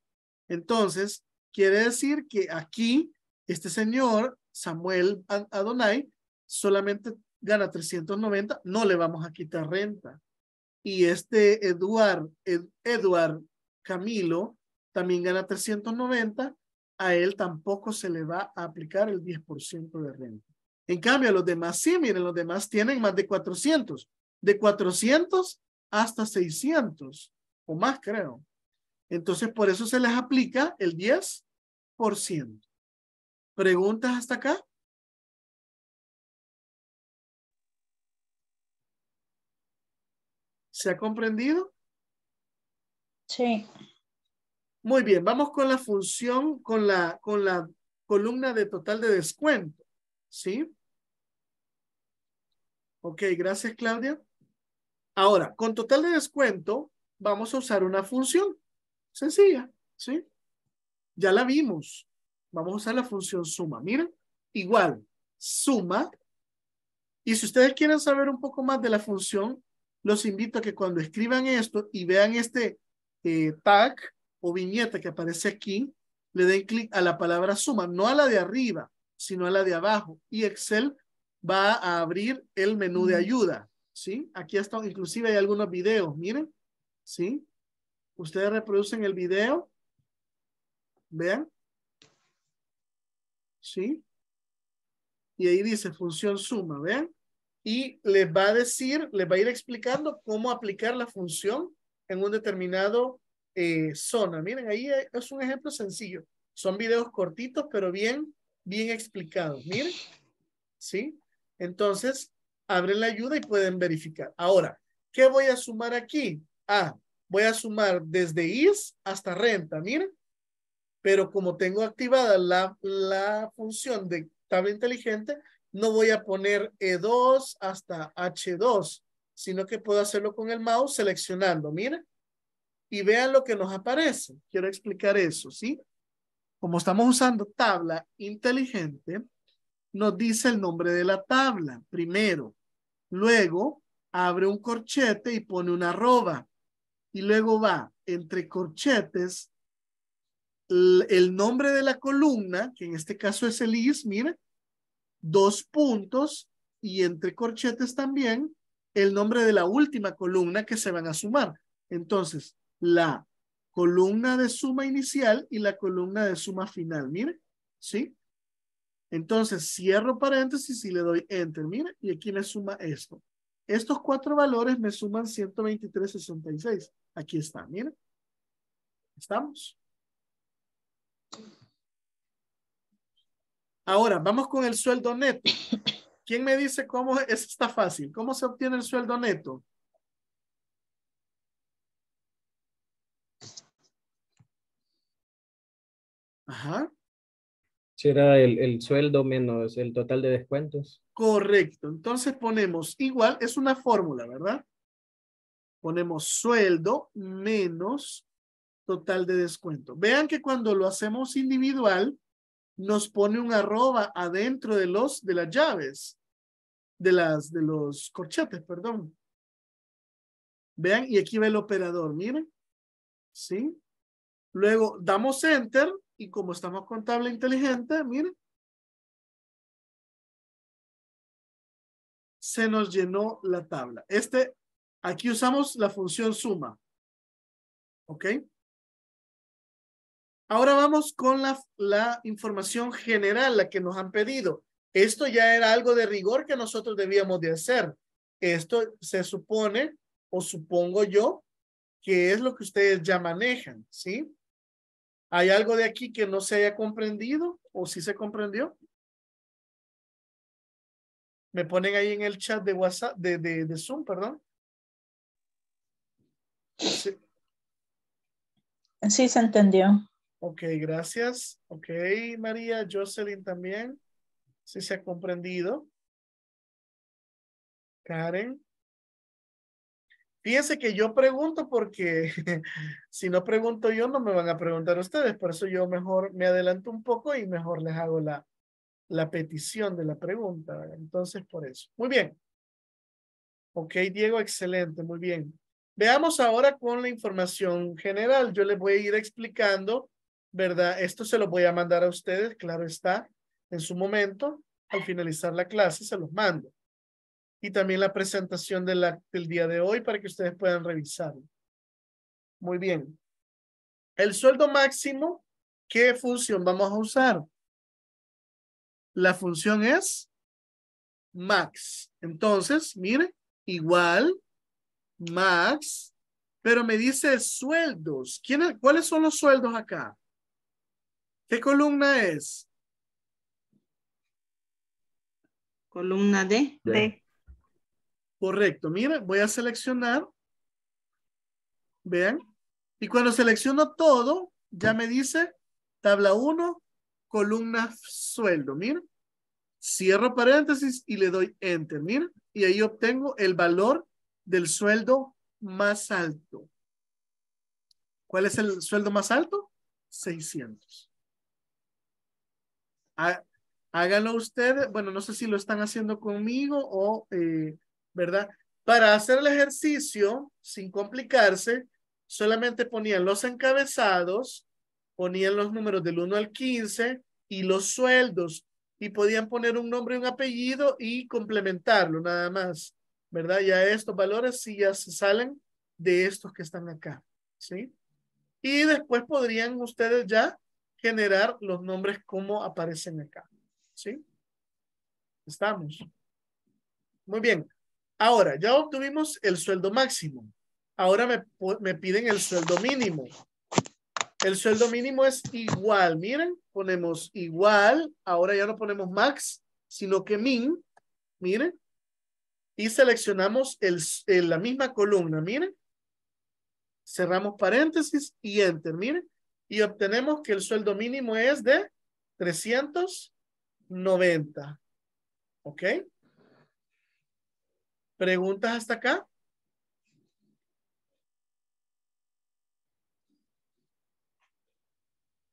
Entonces, quiere decir que aquí este señor, Samuel Adonai, solamente gana 390, no le vamos a quitar renta. Y este Eduard, Eduard Camilo también gana 390. A él tampoco se le va a aplicar el 10% de renta. En cambio, los demás sí, miren, los demás tienen más de 400. De 400 hasta 600 o más, creo. Entonces, por eso se les aplica el 10%. ¿Preguntas hasta acá? ¿Se ha comprendido? Sí. Muy bien, vamos con la función, con la, con la columna de total de descuento. ¿Sí? Ok, gracias Claudia. Ahora, con total de descuento, vamos a usar una función sencilla, ¿sí? Ya la vimos. Vamos a usar la función suma. Mira, igual, suma. Y si ustedes quieren saber un poco más de la función, los invito a que cuando escriban esto y vean este eh, tag o viñeta que aparece aquí, le den clic a la palabra suma, no a la de arriba, sino a la de abajo. Y Excel va a abrir el menú de ayuda. ¿Sí? Aquí hasta inclusive hay algunos videos, miren. ¿Sí? Ustedes reproducen el video. Vean. ¿Sí? Y ahí dice función suma, vean y les va a decir, les va a ir explicando cómo aplicar la función en un determinado eh, zona. Miren, ahí es un ejemplo sencillo. Son videos cortitos, pero bien, bien explicados. Miren, ¿sí? Entonces, abren la ayuda y pueden verificar. Ahora, ¿qué voy a sumar aquí? Ah, voy a sumar desde IS hasta renta, miren. Pero como tengo activada la, la función de tabla inteligente, no voy a poner E2 hasta H2, sino que puedo hacerlo con el mouse seleccionando, Mira Y vean lo que nos aparece. Quiero explicar eso, ¿sí? Como estamos usando tabla inteligente, nos dice el nombre de la tabla primero. Luego abre un corchete y pone una arroba. Y luego va entre corchetes el nombre de la columna, que en este caso es el IS, dos puntos y entre corchetes también el nombre de la última columna que se van a sumar. Entonces, la columna de suma inicial y la columna de suma final, mire, ¿sí? Entonces, cierro paréntesis y le doy enter, mire, y aquí me suma esto. Estos cuatro valores me suman 123.66. Aquí está, mire. ¿Estamos? Ahora, vamos con el sueldo neto. ¿Quién me dice cómo es? está fácil? ¿Cómo se obtiene el sueldo neto? Ajá. Será el, el, sueldo menos el total de descuentos. Correcto. Entonces ponemos igual, es una fórmula, ¿verdad? Ponemos sueldo menos total de descuento. Vean que cuando lo hacemos individual, nos pone un arroba adentro de los de las llaves, de las de los corchetes, perdón. Vean, y aquí va el operador, miren. ¿Sí? Luego damos enter y como estamos con tabla inteligente, miren. Se nos llenó la tabla. Este, aquí usamos la función suma. ¿Ok? Ahora vamos con la, información general, la que nos han pedido. Esto ya era algo de rigor que nosotros debíamos de hacer. Esto se supone, o supongo yo, que es lo que ustedes ya manejan, ¿sí? ¿Hay algo de aquí que no se haya comprendido o sí se comprendió? Me ponen ahí en el chat de WhatsApp, de, de, Zoom, perdón. sí. se entendió. Ok, gracias. Ok, María, Jocelyn también. Si se ha comprendido. Karen. Fíjense que yo pregunto porque [laughs] si no pregunto yo, no me van a preguntar ustedes. Por eso yo mejor me adelanto un poco y mejor les hago la, la petición de la pregunta. Entonces, por eso. Muy bien. Ok, Diego, excelente, muy bien. Veamos ahora con la información general. Yo les voy a ir explicando ¿verdad? Esto se lo voy a mandar a ustedes, claro está, en su momento, al finalizar la clase se los mando. Y también la presentación del día de hoy para que ustedes puedan revisarlo. Muy bien. El sueldo máximo, ¿qué función vamos a usar? La función es max. Entonces, mire, igual, max, pero me dice sueldos. ¿Quién, ¿Cuáles son los sueldos acá? ¿Qué columna es? Columna D. Correcto. Mira, voy a seleccionar. Vean. Y cuando selecciono todo, ya me dice tabla 1, columna sueldo. Miren. Cierro paréntesis y le doy enter. Miren. Y ahí obtengo el valor del sueldo más alto. ¿Cuál es el sueldo más alto? 600 háganlo ustedes, bueno, no sé si lo están haciendo conmigo o, eh, ¿verdad? Para hacer el ejercicio, sin complicarse, solamente ponían los encabezados, ponían los números del 1 al 15 y los sueldos y podían poner un nombre y un apellido y complementarlo nada más, ¿verdad? Ya estos valores sí ya se salen de estos que están acá, ¿sí? Y después podrían ustedes ya generar los nombres como aparecen acá. ¿Sí? Estamos. Muy bien. Ahora, ya obtuvimos el sueldo máximo. Ahora me, piden el sueldo mínimo. El sueldo mínimo es igual. Miren, ponemos igual. Ahora ya no ponemos max, sino que min. Miren. Y seleccionamos el, la misma columna. Miren. Cerramos paréntesis y enter. Miren y obtenemos que el sueldo mínimo es de 390. ¿Ok? ¿Preguntas hasta acá?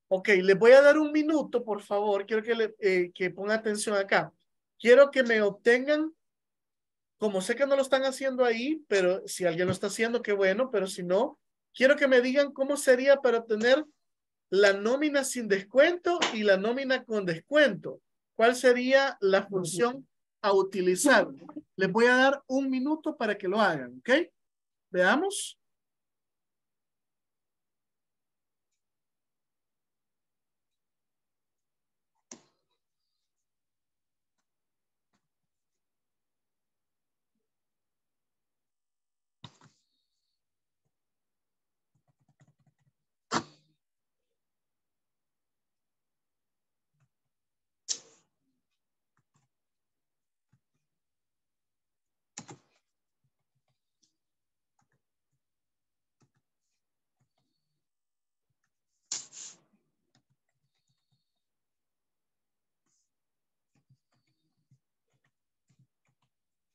Ok, les voy a dar un minuto, por favor. Quiero que, eh, que pongan atención acá. Quiero que me obtengan, como sé que no lo están haciendo ahí, pero si alguien lo está haciendo, qué bueno, pero si no, quiero que me digan cómo sería para obtener la nómina sin descuento y la nómina con descuento. ¿Cuál sería la función a utilizar? Les voy a dar un minuto para que lo hagan, ¿ok? Veamos.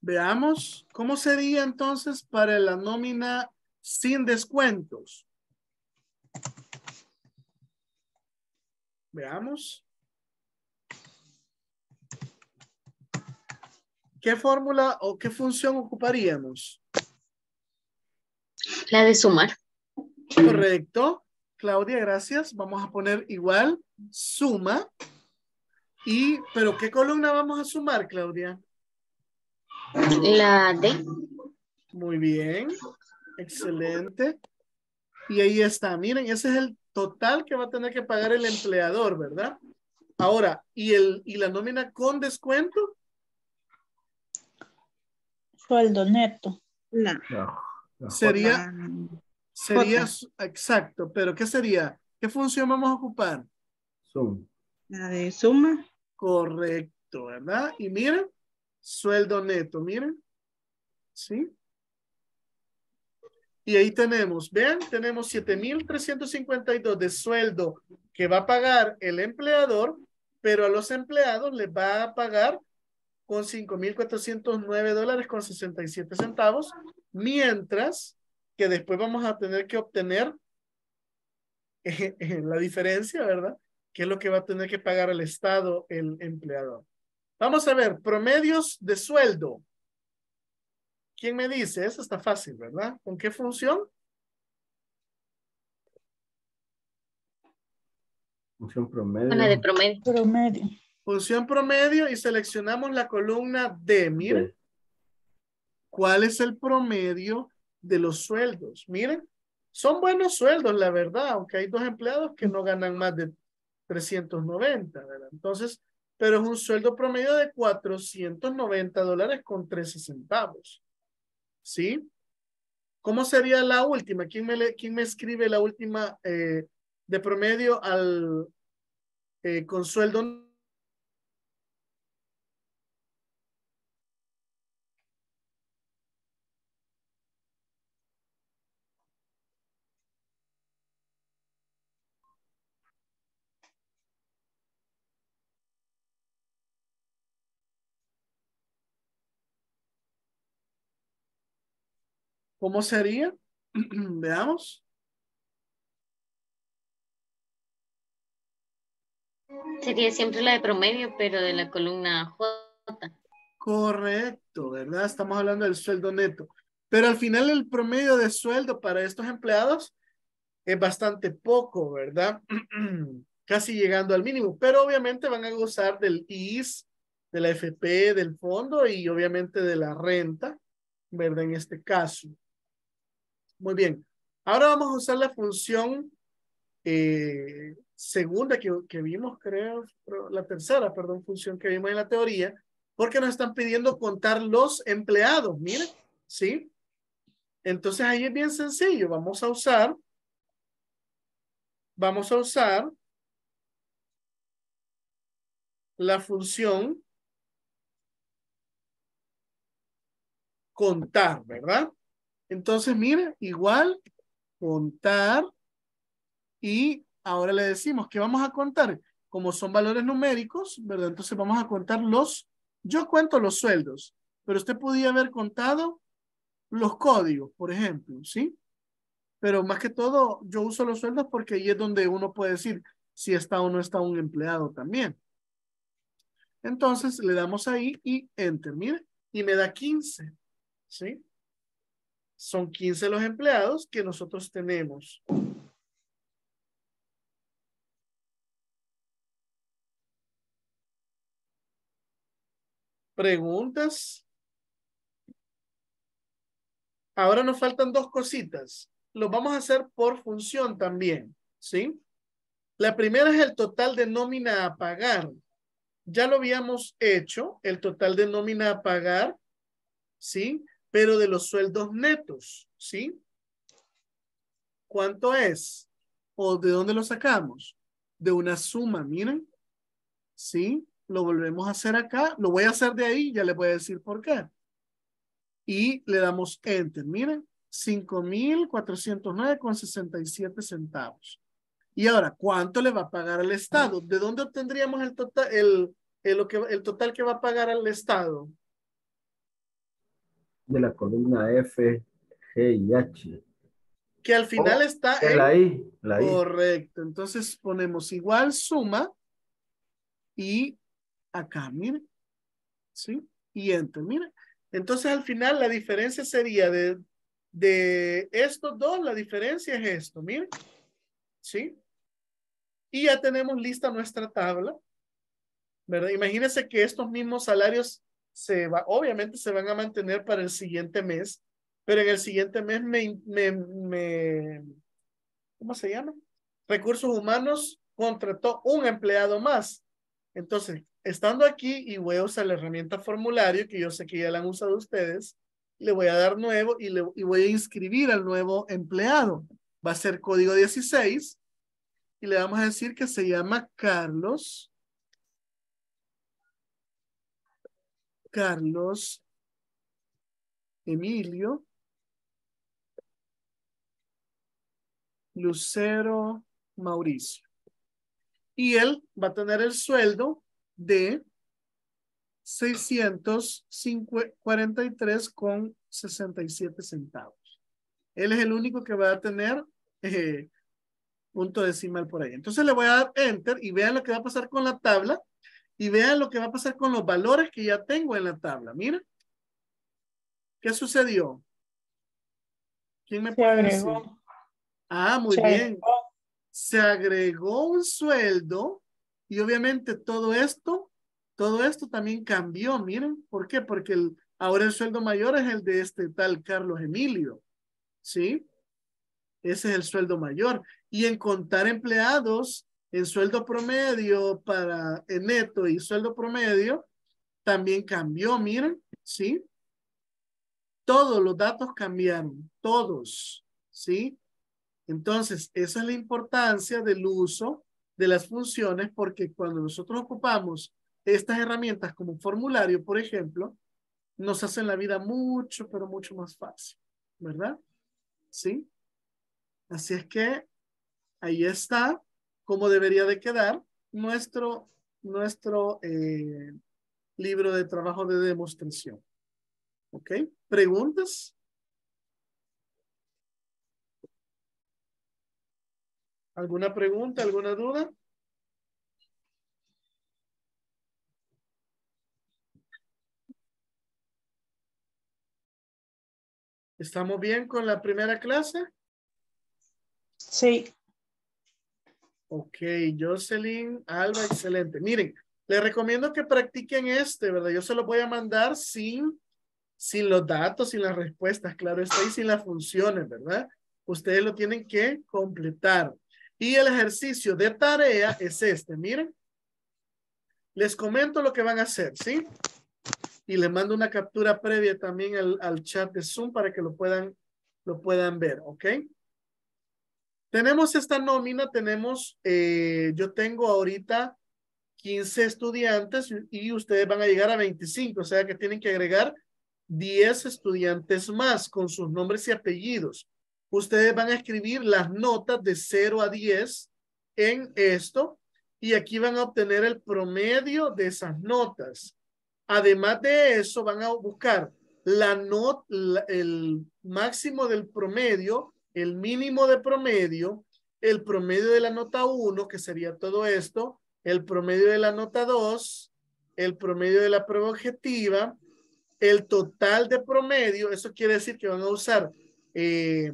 Veamos cómo sería entonces para la nómina sin descuentos. Veamos. ¿Qué fórmula o qué función ocuparíamos? La de sumar. Correcto. Claudia, gracias. Vamos a poner igual, suma. Y, pero ¿qué columna vamos a sumar, Claudia? La de Muy bien. Excelente. Y ahí está. Miren, ese es el total que va a tener que pagar el empleador, ¿verdad? Ahora, ¿y, el, y la nómina con descuento? Sueldo neto. Sería, sería, exacto, pero ¿qué sería? ¿Qué función vamos a ocupar? Suma. La de suma. Correcto, ¿verdad? Y miren, sueldo neto, miren. ¿Sí? Y ahí tenemos, vean, tenemos 7.352 de sueldo que va a pagar el empleador, pero a los empleados les va a pagar con 5.409 dólares con 67 centavos, mientras que después vamos a tener que obtener [laughs] la diferencia, ¿verdad? Que es lo que va a tener que pagar el Estado el empleador. Vamos a ver, promedios de sueldo. ¿Quién me dice? Eso está fácil, ¿verdad? ¿Con qué función? Función promedio. Una de promedio. Función promedio y seleccionamos la columna D. Miren, ¿cuál es el promedio de los sueldos? Miren, son buenos sueldos, la verdad, aunque hay dos empleados que no ganan más de 390, ¿verdad? Entonces, pero es un sueldo promedio de 490 dólares con 13 centavos. ¿Sí? ¿Cómo sería la última? ¿Quién me, me escribe la última eh, de promedio al eh, con sueldo ¿Cómo sería? [clears throat] Veamos. Sería siempre la de promedio, pero de la columna J. Correcto, ¿verdad? Estamos hablando del sueldo neto. Pero al final el promedio de sueldo para estos empleados es bastante poco, ¿verdad? [clears throat] Casi llegando al mínimo, pero obviamente van a gozar del IS, de la FP, del fondo y obviamente de la renta, ¿verdad? En este caso. Muy bien. Ahora vamos a usar la función eh, segunda que, que, vimos, creo, la tercera, perdón, función que vimos en la teoría, porque nos están pidiendo contar los empleados, miren, ¿sí? Entonces ahí es bien sencillo, vamos a usar, vamos a usar la función contar, ¿verdad? Entonces, mire, igual, contar. Y ahora le decimos que vamos a contar. Como son valores numéricos, ¿verdad? Entonces vamos a contar los, yo cuento los sueldos, pero usted podía haber contado los códigos, por ejemplo, ¿sí? Pero más que todo, yo uso los sueldos porque ahí es donde uno puede decir si está o no está un empleado también. Entonces le damos ahí y enter, mire, y me da 15, ¿sí? Son 15 los empleados que nosotros tenemos. ¿Preguntas? Ahora nos faltan dos cositas. Lo vamos a hacer por función también, ¿sí? La primera es el total de nómina a pagar. Ya lo habíamos hecho, el total de nómina a pagar, ¿sí? pero de los sueldos netos, ¿sí? ¿Cuánto es? ¿O de dónde lo sacamos? De una suma, miren, ¿sí? Lo volvemos a hacer acá, lo voy a hacer de ahí, ya les voy a decir por qué. Y le damos Enter, miren, 5,409,67 centavos. Y ahora, ¿cuánto le va a pagar al Estado? ¿De dónde obtendríamos el total, el, lo que, el total que va a pagar al Estado? de la columna F, G y H. Que al final oh, está en la I, la I. Correcto. Entonces ponemos igual suma y acá, mire. ¿Sí? Y entre mire. Entonces al final la diferencia sería de, de estos dos, la diferencia es esto, mire. ¿Sí? Y ya tenemos lista nuestra tabla. ¿Verdad? Imagínense que estos mismos salarios obviamente se van a mantener para el siguiente mes, pero en el siguiente mes me, me, me ¿cómo se llama? Recursos Humanos contrató un empleado más. Entonces, estando aquí y voy a usar la herramienta formulario, que yo sé que ya la han usado ustedes, le voy a dar nuevo y, le, y voy a inscribir al nuevo empleado. Va a ser código 16 y le vamos a decir que se llama Carlos Carlos Emilio Lucero Mauricio. Y él va a tener el sueldo de 643,67 con centavos. Él es el único que va a tener eh, punto decimal por ahí. Entonces le voy a dar enter y vean lo que va a pasar con la tabla y vean lo que va a pasar con los valores que ya tengo en la tabla. Mira. ¿Qué sucedió? ¿Quién me puede Decir? Ah, muy bien. Se agregó un sueldo y obviamente todo esto, todo esto también cambió. Miren, ¿por qué? Porque el, ahora el sueldo mayor es el de este tal Carlos Emilio. ¿Sí? Ese es el sueldo mayor. Y en contar empleados, en sueldo promedio para en neto y sueldo promedio también cambió, miren, ¿sí? Todos los datos cambiaron, todos, ¿sí? Entonces, esa es la importancia del uso de las funciones porque cuando nosotros ocupamos estas herramientas como formulario, por ejemplo, nos hacen la vida mucho, pero mucho más fácil, ¿verdad? ¿Sí? Así es que ahí está cómo debería de quedar nuestro, nuestro eh, libro de trabajo de demostración. ¿Ok? ¿Preguntas? ¿Alguna pregunta, alguna duda? ¿Estamos bien con la primera clase? Sí. Ok, Jocelyn Alba, excelente. Miren, les recomiendo que practiquen este, ¿verdad? Yo se lo voy a mandar sin, sin los datos, sin las respuestas, claro está, ahí sin las funciones, ¿verdad? Ustedes lo tienen que completar. Y el ejercicio de tarea es este, miren. Les comento lo que van a hacer, ¿sí? Y les mando una captura previa también al, al chat de Zoom para que lo puedan, lo puedan ver, ¿ok? Tenemos esta nómina, tenemos, eh, yo tengo ahorita 15 estudiantes y ustedes van a llegar a 25, o sea que tienen que agregar 10 estudiantes más con sus nombres y apellidos. Ustedes van a escribir las notas de 0 a 10 en esto y aquí van a obtener el promedio de esas notas. Además de eso, van a buscar la not, el máximo del promedio el mínimo de promedio, el promedio de la nota 1, que sería todo esto, el promedio de la nota 2, el promedio de la prueba objetiva, el total de promedio, eso quiere decir que van a usar, eh,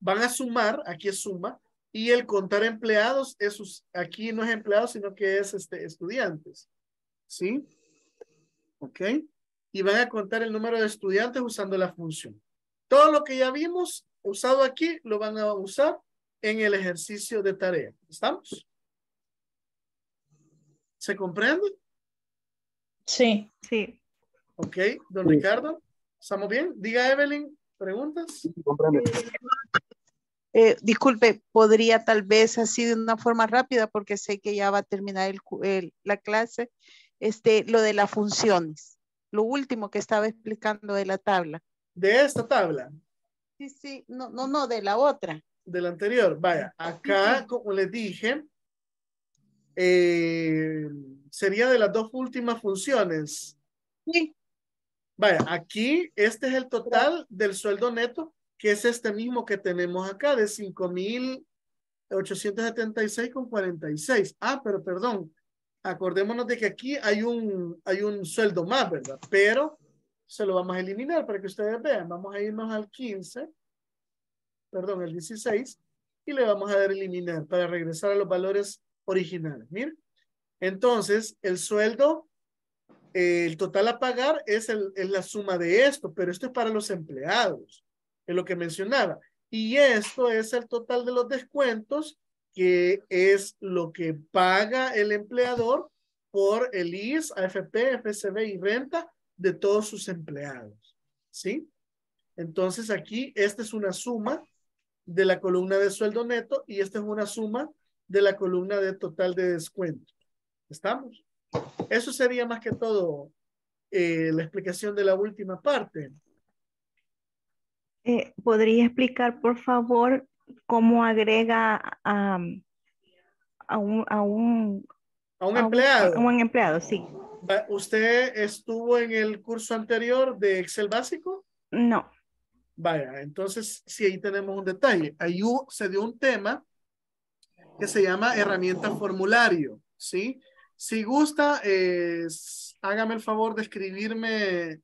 van a sumar, aquí es suma, y el contar empleados, esos, aquí no es empleados, sino que es este, estudiantes. ¿Sí? ¿Ok? Y van a contar el número de estudiantes usando la función. Todo lo que ya vimos usado aquí lo van a usar en el ejercicio de tarea. ¿Estamos? ¿Se comprende? Sí. Sí. Ok, don Ricardo, ¿estamos bien? Diga Evelyn, preguntas. Eh, disculpe, podría tal vez así de una forma rápida, porque sé que ya va a terminar la clase, este, lo de las funciones, lo último que estaba explicando de la tabla de esta tabla. Sí, sí, no, no, no, de la otra. De la anterior, vaya. Acá, como les dije, eh, sería de las dos últimas funciones. Sí. Vaya, aquí este es el total del sueldo neto, que es este mismo que tenemos acá, de 5.876,46. Ah, pero perdón, acordémonos de que aquí hay un, hay un sueldo más, ¿verdad? Pero se lo vamos a eliminar para que ustedes vean. Vamos a irnos al 15, perdón, al 16, y le vamos a dar eliminar para regresar a los valores originales. Miren, entonces el sueldo, eh, el total a pagar es, el, es la suma de esto, pero esto es para los empleados, es lo que mencionaba. Y esto es el total de los descuentos, que es lo que paga el empleador por el IS, AFP, FSB y renta de todos sus empleados. ¿Sí? Entonces aquí, esta es una suma de la columna de sueldo neto y esta es una suma de la columna de total de descuento. ¿Estamos? Eso sería más que todo eh, la explicación de la última parte. Eh, ¿Podría explicar, por favor, cómo agrega a a, un, a, un, a, un, empleado? a un empleado, sí. ¿Usted estuvo en el curso anterior de Excel básico? No. Vaya, entonces sí ahí tenemos un detalle. Ahí se dio un tema que se llama herramienta formulario, ¿sí? Si gusta, hágame el favor de escribirme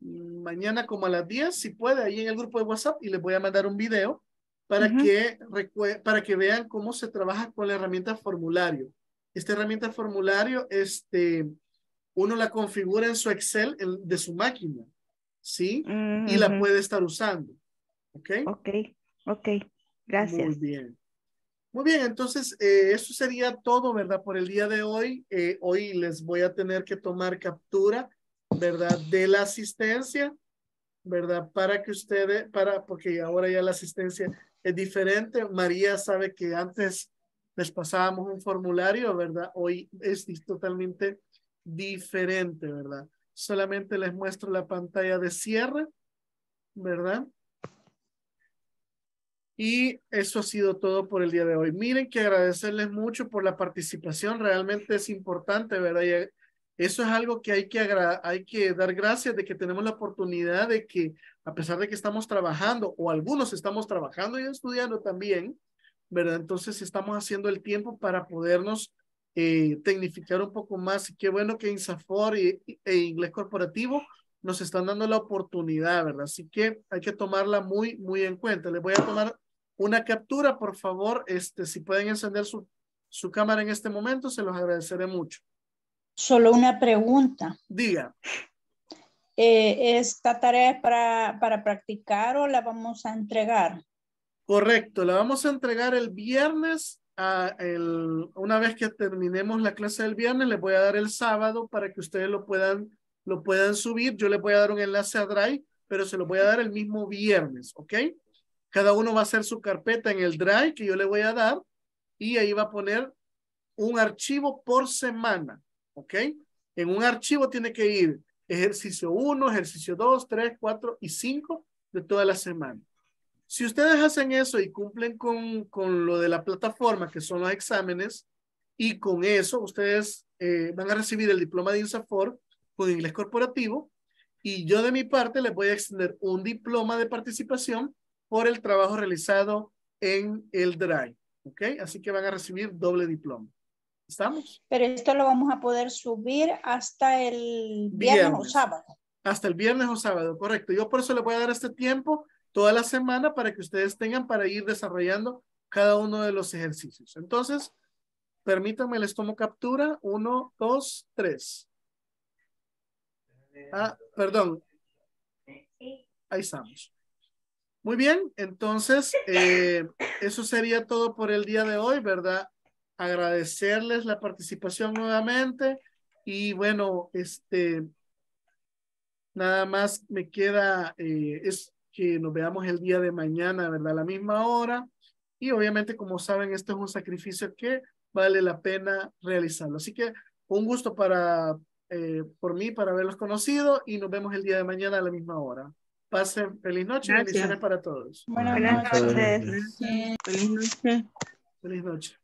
mañana como a las 10, si puede, ahí en el grupo de WhatsApp y les voy a mandar un video para, que, para que vean cómo se trabaja con la herramienta formulario. Esta herramienta formulario este, uno la configura en su Excel de su máquina, ¿sí? Mm, y la puede estar usando, ¿ok? Ok, ok, gracias. Muy bien. Muy bien, entonces eh, eso sería todo, ¿verdad? Por el día de hoy. Eh, hoy les voy a tener que tomar captura, ¿verdad? De la asistencia, ¿verdad? Para que ustedes, para, porque ahora ya la asistencia es diferente. María sabe que antes les pasábamos un formulario, ¿verdad? Hoy es totalmente diferente, ¿verdad? Solamente les muestro la pantalla de cierre, ¿verdad? Y eso ha sido todo por el día de hoy. Miren que agradecerles mucho por la participación, realmente es importante, ¿verdad? eso es algo que hay que, hay que dar gracias de que tenemos la oportunidad de que, a pesar de que estamos trabajando, o algunos estamos trabajando y estudiando también, ¿verdad? Entonces estamos haciendo el tiempo para podernos eh, tecnificar un poco más. y Qué bueno que Insafor e Inglés Corporativo nos están dando la oportunidad, ¿verdad? Así que hay que tomarla muy, muy en cuenta. Les voy a tomar una captura, por favor. Este, si pueden encender su, su cámara en este momento, se los agradeceré mucho. Solo una pregunta. Diga. Eh, ¿Esta tarea es para, para practicar o la vamos a entregar? Correcto, la vamos a entregar el viernes Ah, una vez que terminemos la clase del viernes, les voy a dar el sábado para que ustedes lo puedan, lo puedan subir. Yo les voy a dar un enlace a Drive, pero se lo voy a dar el mismo viernes, ¿ok? Cada uno va a hacer su carpeta en el Drive que yo le voy a dar y ahí va a poner un archivo por semana, ¿ok? En un archivo tiene que ir ejercicio 1, ejercicio 2, 3, 4 y 5 de toda la semana. Si ustedes hacen eso y cumplen con, con lo de la plataforma, que son los exámenes, y con eso ustedes eh, van a recibir el diploma de INSAFOR con inglés corporativo. Y yo de mi parte les voy a extender un diploma de participación por el trabajo realizado en el DRIVE, ¿Ok? Así que van a recibir doble diploma. ¿Estamos? Pero esto lo vamos a poder subir hasta el viernes, viernes, o sábado. Hasta el viernes o sábado, correcto. Yo por eso les voy a dar este tiempo toda la semana para que ustedes tengan para ir desarrollando cada uno de los ejercicios. Entonces, permítanme, les tomo captura. Uno, dos, tres. Ah, perdón. Ahí estamos. Muy bien, entonces, eh, eso sería todo por el día de hoy, ¿verdad? Agradecerles la participación nuevamente y bueno, este, nada más me queda, eh, es, que nos veamos el día de mañana, ¿verdad? A la misma hora. Y obviamente, como saben, esto es un sacrificio que vale la pena realizarlo. Así que un gusto para, eh, por mí, para haberlos conocido y nos vemos el día de mañana a la misma hora. Pasen feliz noche y bendiciones para todos. Buenas, noches. Feliz noche.